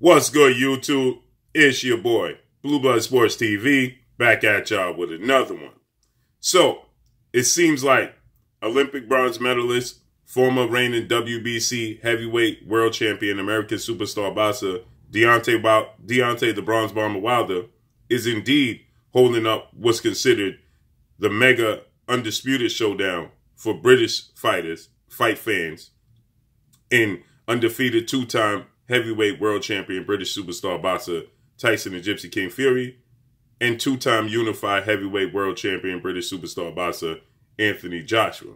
What's good, YouTube? It's your boy, Blue Blood Sports TV, back at y'all with another one. So, it seems like Olympic bronze medalist, former reigning WBC heavyweight world champion, American superstar boxer Deontay, Bo- Deontay the Bronze Bomber Wilder is indeed holding up what's considered the mega undisputed showdown for British fighters, fight fans, and undefeated two-time heavyweight world champion British superstar boxer Tyson the Gypsy King Fury, and two-time unified heavyweight world champion British superstar boxer Anthony Joshua.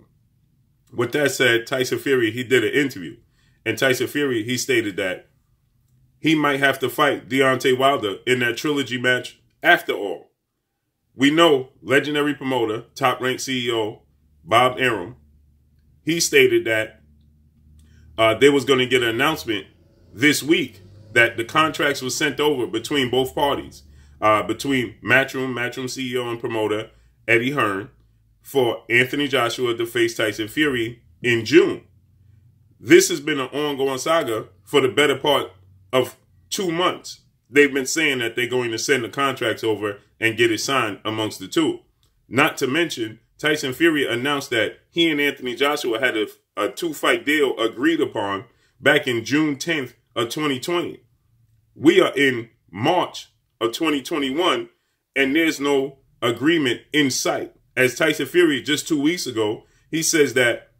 With that said, Tyson Fury, he did an interview. And Tyson Fury, he stated that he might have to fight Deontay Wilder in that trilogy match after all. We know legendary promoter, top ranked CEO, Bob Arum, he stated that uh, they was going to get an announcement this week that the contracts were sent over between both parties, uh, between Matchroom, Matchroom CEO and promoter Eddie Hearn, for Anthony Joshua to face Tyson Fury in June. This has been an ongoing saga for the better part of two months. They've been saying that they're going to send the contracts over and get it signed amongst the two. Not to mention, Tyson Fury announced that he and Anthony Joshua had a, a two fight deal agreed upon back in June 10th, of 2020. We are in March of 2021, and there's no agreement in sight. As Tyson Fury just two weeks ago, he says that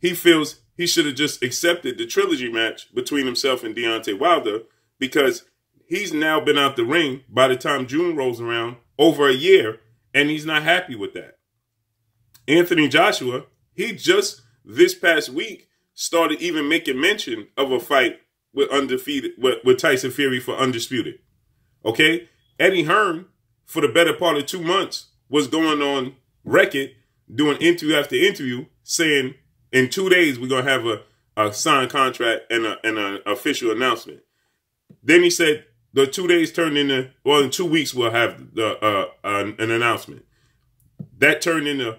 he feels he should have just accepted the trilogy match between himself and Deontay Wilder because he's now been out the ring by the time June rolls around over a year, and he's not happy with that. Anthony Joshua, he just this past week started even making mention of a fight with undefeated with, with Tyson Fury for undisputed. Okay, Eddie Hearn for the better part of two months was going on record doing interview after interview saying in two days we're gonna have a, a signed contract and a and an official announcement. Then he said the two days turned into well in two weeks we'll have the uh, an announcement. That turned into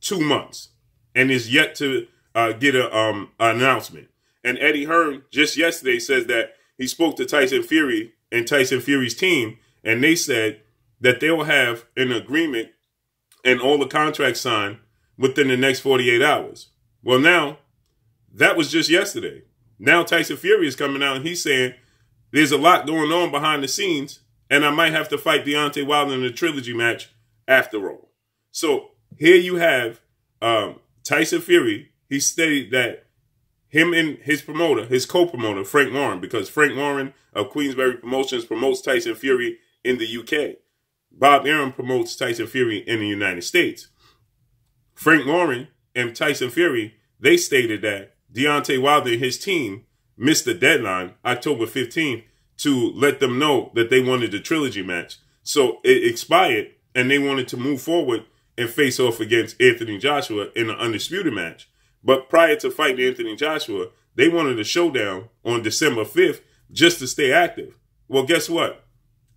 two months and is yet to uh, get a um announcement. And Eddie Hearn just yesterday says that he spoke to Tyson Fury and Tyson Fury's team, and they said that they will have an agreement and all the contracts signed within the next 48 hours. Well, now, that was just yesterday. Now Tyson Fury is coming out and he's saying there's a lot going on behind the scenes, and I might have to fight Deontay Wilder in a trilogy match after all. So here you have um, Tyson Fury. He stated that him and his promoter, his co-promoter, Frank Warren, because Frank Warren of Queensberry Promotions promotes Tyson Fury in the UK. Bob Arum promotes Tyson Fury in the United States. Frank Warren and Tyson Fury, they stated that Deontay Wilder and his team missed the deadline, October 15th, to let them know that they wanted the trilogy match. So it expired, and they wanted to move forward and face off against Anthony Joshua in an undisputed match. But prior to fighting Anthony Joshua, they wanted a showdown on December 5th just to stay active. Well, guess what?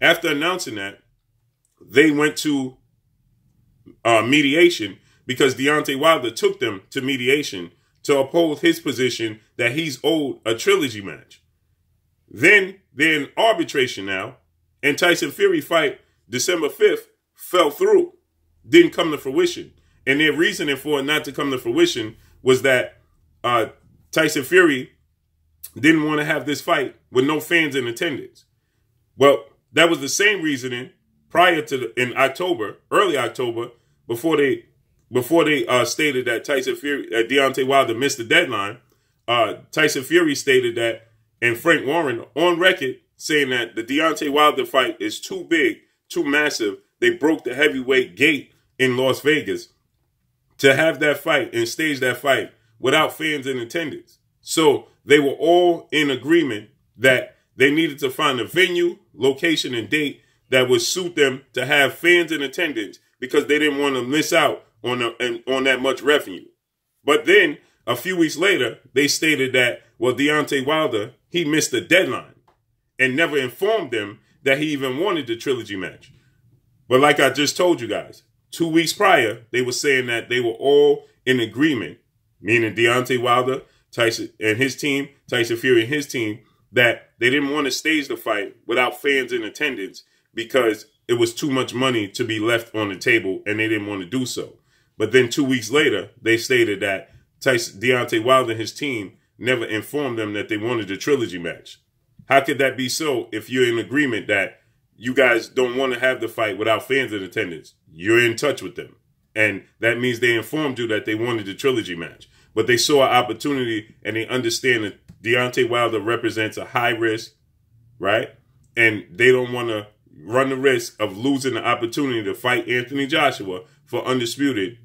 After announcing that, they went to uh, mediation because Deontay Wilder took them to mediation to uphold his position that he's owed a trilogy match. Then they're in arbitration now, and Tyson Fury fight December 5th fell through, didn't come to fruition. And their reasoning for it not to come to fruition was that uh, Tyson Fury didn't want to have this fight with no fans in attendance. Well, that was the same reasoning prior to the, in October, early October, before they before they uh, stated that Tyson Fury, that Deontay Wilder missed the deadline. Uh, Tyson Fury stated that, and Frank Warren on record saying that the Deontay Wilder fight is too big, too massive. They broke the heavyweight gate in Las Vegas, to have that fight and stage that fight without fans in attendance. So they were all in agreement that they needed to find a venue, location, and date that would suit them to have fans in attendance because they didn't want to miss out on a, on that much revenue. But then a few weeks later, they stated that well, Deontay Wilder he missed the deadline and never informed them that he even wanted the trilogy match. But like I just told you guys, two weeks prior, they were saying that they were all in agreement, meaning Deontay Wilder, Tyson and his team, Tyson Fury and his team, that they didn't want to stage the fight without fans in attendance because it was too much money to be left on the table and they didn't want to do so. But then two weeks later, they stated that Tyson, Deontay Wilder and his team never informed them that they wanted a trilogy match. How could that be so if you're in agreement that you guys don't want to have the fight without fans in attendance. You're in touch with them. And that means they informed you that they wanted the trilogy match. But they saw an opportunity and they understand that Deontay Wilder represents a high risk, right? And they don't want to run the risk of losing the opportunity to fight Anthony Joshua for undisputed.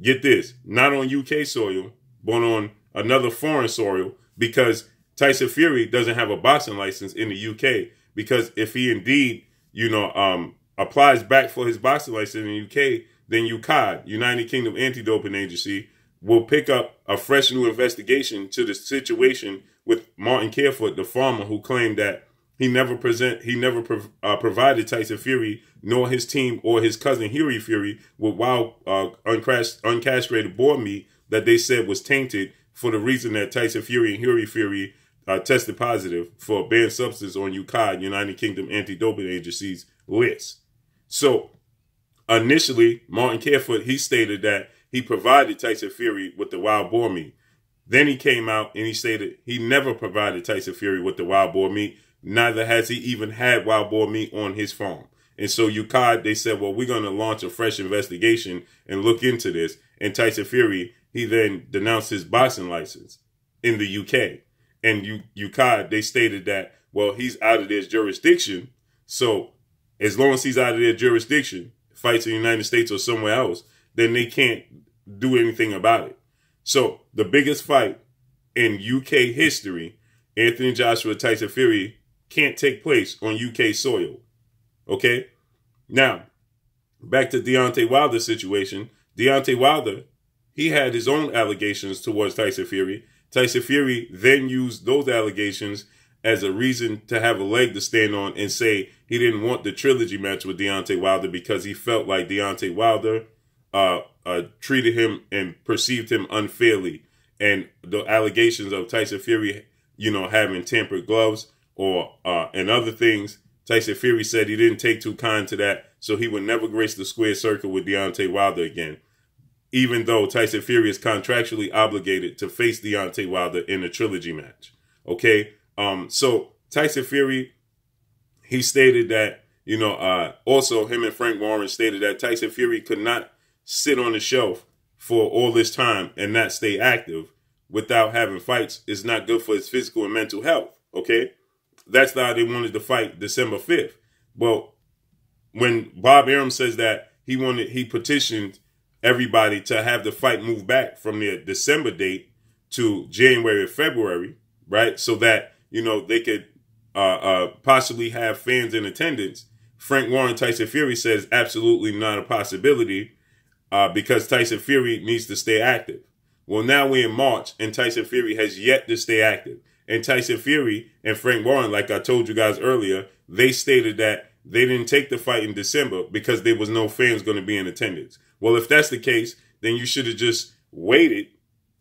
Get this, not on UK soil, but on another foreign soil because Tyson Fury doesn't have a boxing license in the UK because if he indeed, you know, um, applies back for his boxing license in the UK, then UKAD, United Kingdom Anti-Doping Agency, will pick up a fresh new investigation to the situation with Martin Carefoot, the farmer who claimed that he never present he never prov- uh, provided Tyson Fury nor his team or his cousin Huey Fury with wild uh, uncrashed, uncastrated boar meat that they said was tainted for the reason that Tyson Fury and Huey Fury uh, tested positive for a banned substance on UK, United Kingdom Anti-Doping Agency's list. So initially, Martin Carefoot, he stated that he provided Tyson Fury with the wild boar meat. Then he came out and he stated he never provided Tyson Fury with the wild boar meat. Neither has he even had wild boar meat on his farm. And so UK they said, well, we're going to launch a fresh investigation and look into this. And Tyson Fury, he then denounced his boxing license in the UK and U- UConn, they stated that, well, he's out of their jurisdiction. So as long as he's out of their jurisdiction, fights in the United States or somewhere else, then they can't do anything about it. So the biggest fight in UK history, Anthony Joshua Tyson Fury, can't take place on UK soil. Okay? Now, back to Deontay Wilder situation. Deontay Wilder, he had his own allegations towards Tyson Fury, Tyson Fury then used those allegations as a reason to have a leg to stand on and say he didn't want the trilogy match with Deontay Wilder because he felt like Deontay Wilder uh, uh, treated him and perceived him unfairly. And the allegations of Tyson Fury, you know, having tampered gloves or uh, and other things, Tyson Fury said he didn't take too kind to that, so he would never grace the square circle with Deontay Wilder again even though Tyson Fury is contractually obligated to face Deontay Wilder in a trilogy match. Okay, um, so Tyson Fury, he stated that you know, uh, also him and Frank Warren stated that Tyson Fury could not sit on the shelf for all this time and not stay active without having fights. It's not good for his physical and mental health. Okay, that's why they wanted to fight December fifth. Well, when Bob Arum says that he wanted, he petitioned everybody to have the fight move back from their December date to January or February, right? So that, you know, they could uh, uh, possibly have fans in attendance. Frank Warren Tyson Fury says absolutely not a possibility uh, because Tyson Fury needs to stay active. Well, now we're in March and Tyson Fury has yet to stay active. And Tyson Fury and Frank Warren, like I told you guys earlier, they stated that they didn't take the fight in December because there was no fans going to be in attendance. Well, if that's the case, then you should have just waited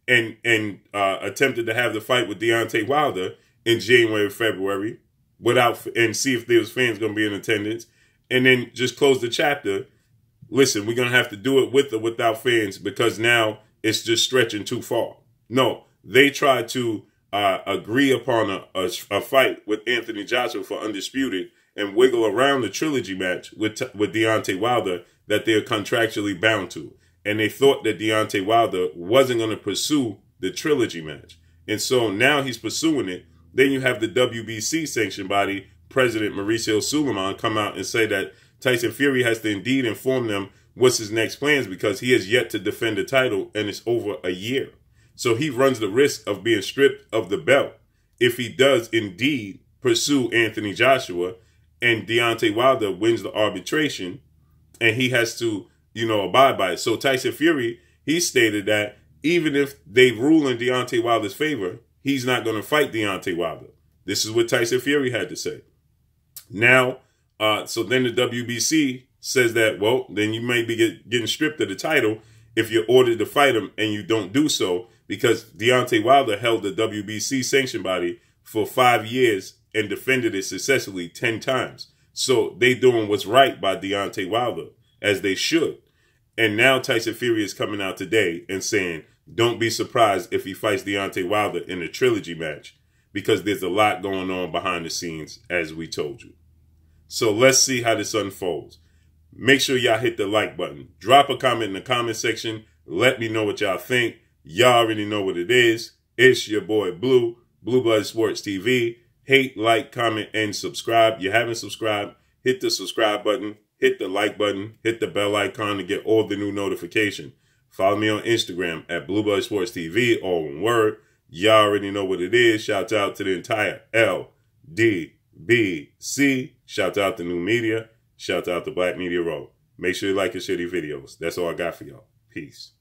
and and uh, attempted to have the fight with Deontay Wilder in January or February without and see if there's fans going to be in attendance, and then just close the chapter. Listen, we're going to have to do it with or without fans because now it's just stretching too far. No, they tried to uh, agree upon a, a, a fight with Anthony Joshua for undisputed and wiggle around the trilogy match with with Deontay Wilder that they're contractually bound to. And they thought that Deontay Wilder wasn't going to pursue the trilogy match. And so now he's pursuing it. Then you have the WBC sanction body, President Mauricio Suleiman, come out and say that Tyson Fury has to indeed inform them what's his next plans because he has yet to defend the title and it's over a year. So he runs the risk of being stripped of the belt if he does indeed pursue Anthony Joshua and Deontay Wilder wins the arbitration and he has to, you know, abide by it. So Tyson Fury, he stated that even if they rule in Deontay Wilder's favor, he's not going to fight Deontay Wilder. This is what Tyson Fury had to say. Now, uh, so then the WBC says that, well, then you may be get, getting stripped of the title if you're ordered to fight him and you don't do so because Deontay Wilder held the WBC sanction body for five years and defended it successfully 10 times. So they doing what's right by Deontay Wilder, as they should. And now Tyson Fury is coming out today and saying, don't be surprised if he fights Deontay Wilder in a trilogy match because there's a lot going on behind the scenes, as we told you. So let's see how this unfolds. Make sure y'all hit the like button. Drop a comment in the comment section. Let me know what y'all think. Y'all already know what it is. It's your boy Blue, Blue Blood Sports TV hate, like, comment, and subscribe. If you haven't subscribed, hit the subscribe button, hit the like button, hit the bell icon to get all the new notification. Follow me on Instagram at Bluebird Sports TV, all one word. Y'all already know what it is. Shout out to the entire LDBC. Shout out to New Media. Shout out to Black Media Row. Make sure you like your shitty videos. That's all I got for y'all. Peace.